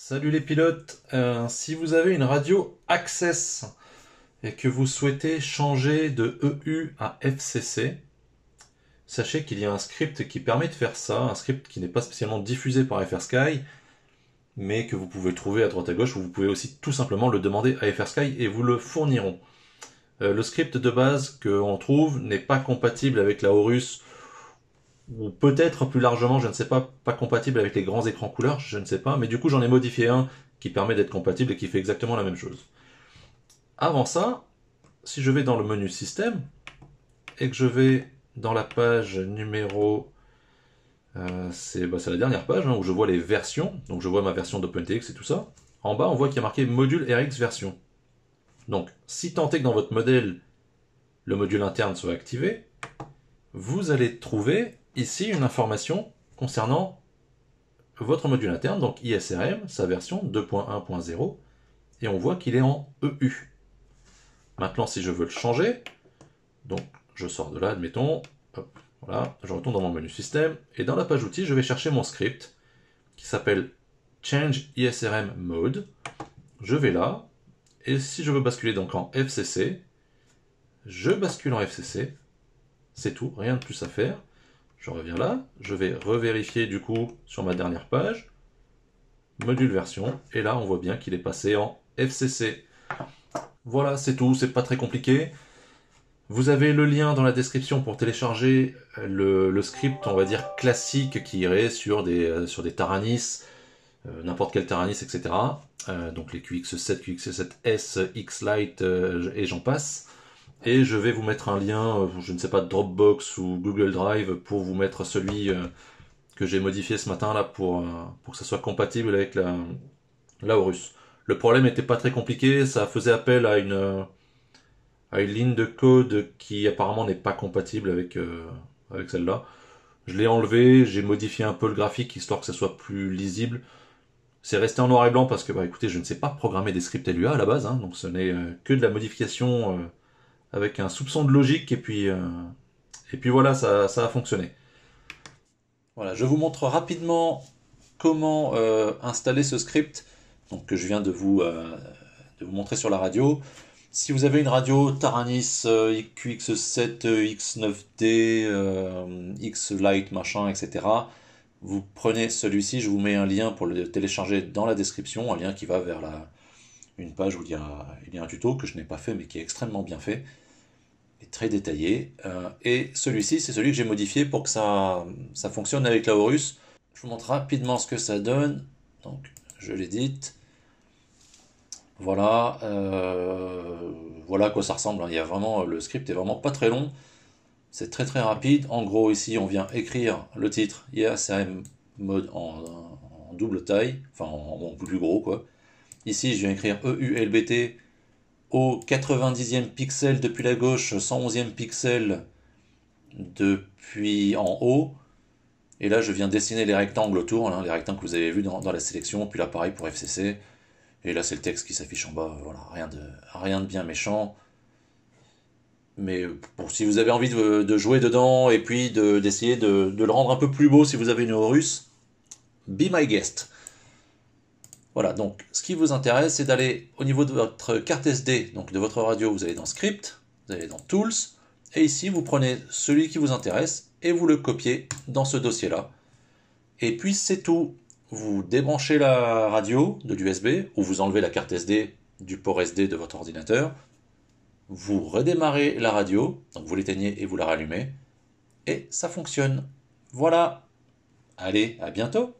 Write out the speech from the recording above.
Salut les pilotes, euh, si vous avez une radio Access et que vous souhaitez changer de EU à FCC, sachez qu'il y a un script qui permet de faire ça, un script qui n'est pas spécialement diffusé par FRSky, mais que vous pouvez trouver à droite à gauche, ou vous pouvez aussi tout simplement le demander à FRSky et vous le fourniront. Euh, le script de base qu'on trouve n'est pas compatible avec la Horus ou peut-être plus largement, je ne sais pas, pas compatible avec les grands écrans couleurs, je ne sais pas, mais du coup j'en ai modifié un qui permet d'être compatible et qui fait exactement la même chose. Avant ça, si je vais dans le menu système et que je vais dans la page numéro euh, bah, c'est la dernière page hein, où je vois les versions. Donc je vois ma version d'OpenTX et tout ça. En bas, on voit qu'il y a marqué module RX version. Donc, si tant est que dans votre modèle, le module interne soit activé, vous allez trouver ici une information concernant votre module interne, donc ISRM, sa version 2.1.0, et on voit qu'il est en EU. Maintenant, si je veux le changer, donc je sors de là, admettons, voilà, je retourne dans mon menu système, et dans la page outils, je vais chercher mon script qui s'appelle Change ISRM Mode. Je vais là, et si je veux basculer donc en FCC, je bascule en FCC, c'est tout, rien de plus à faire. Je reviens là, je vais revérifier du coup sur ma dernière page, module version, et là on voit bien qu'il est passé en FCC. Voilà, c'est tout, c'est pas très compliqué. Vous avez le lien dans la description pour télécharger euh, le, script, on va dire, classique qui irait sur des, euh, sur des Taranis, euh, n'importe quel Taranis, etc. donc les QX7, QX7S, Xlite et j'en passe. Et je vais vous mettre un lien, euh, je ne sais pas, Dropbox ou Google Drive pour vous mettre celui euh, que j'ai modifié ce matin là pour, euh, pour que ça soit compatible avec la, Horus. Le problème n'était pas très compliqué, ça faisait appel à une, à une ligne de code qui apparemment n'est pas compatible avec, avec celle-là. Je l'ai enlevé, j'ai modifié un peu le graphique histoire que ça soit plus lisible. C'est resté en noir et blanc parce que, bah écoutez, je ne sais pas programmer des scripts LUA à la base, hein, donc ce n'est que de la modification avec un soupçon de logique et puis, euh, et puis voilà, ça, a fonctionné. Voilà, je vous montre rapidement comment euh, installer ce script donc, que je viens de vous, euh, de vous montrer sur la radio. Si vous avez une radio Taranis x 7 x X9D, X-Lite, machin, etc., vous prenez celui-ci, je vous mets un lien pour le télécharger dans la description, un lien qui va vers la, une page où il y, a, un tuto que je n'ai pas fait mais qui est extrêmement bien fait et très détaillé. Euh, et celui-ci, c'est celui que j'ai modifié pour que ça, ça fonctionne avec la Horus. Je vous montre rapidement ce que ça donne. Donc, je l'édite. Voilà, euh, voilà à quoi ça ressemble. Hein. Il y vraiment, le script est vraiment pas très long. C'est très très rapide. En gros, ici, on vient écrire le titre IACM mode en, double taille, enfin en plus gros quoi. Ici, je viens écrire EULBT au 90e pixel depuis la gauche, 111e pixel depuis en haut. Et là, je viens dessiner les rectangles autour, hein, les rectangles que vous avez vus dans, la sélection. Puis l'appareil pour FCC. Et là, c'est le texte qui s'affiche en bas. Voilà, rien de, bien méchant. Mais pour, si vous avez envie de, jouer dedans et puis d'essayer de, le rendre un peu plus beau si vous avez une horus, be my guest. Voilà, donc ce qui vous intéresse, c'est d'aller au niveau de votre carte SD, donc de votre radio, vous allez dans Script, vous allez dans Tools, et ici vous prenez celui qui vous intéresse et vous le copiez dans ce dossier-là. Et puis c'est tout. Vous débranchez la radio de l'USB ou vous enlevez la carte SD du port SD de votre ordinateur. Vous redémarrez la radio, donc vous l'éteignez et vous la rallumez. Et ça fonctionne. Voilà. Allez, à bientôt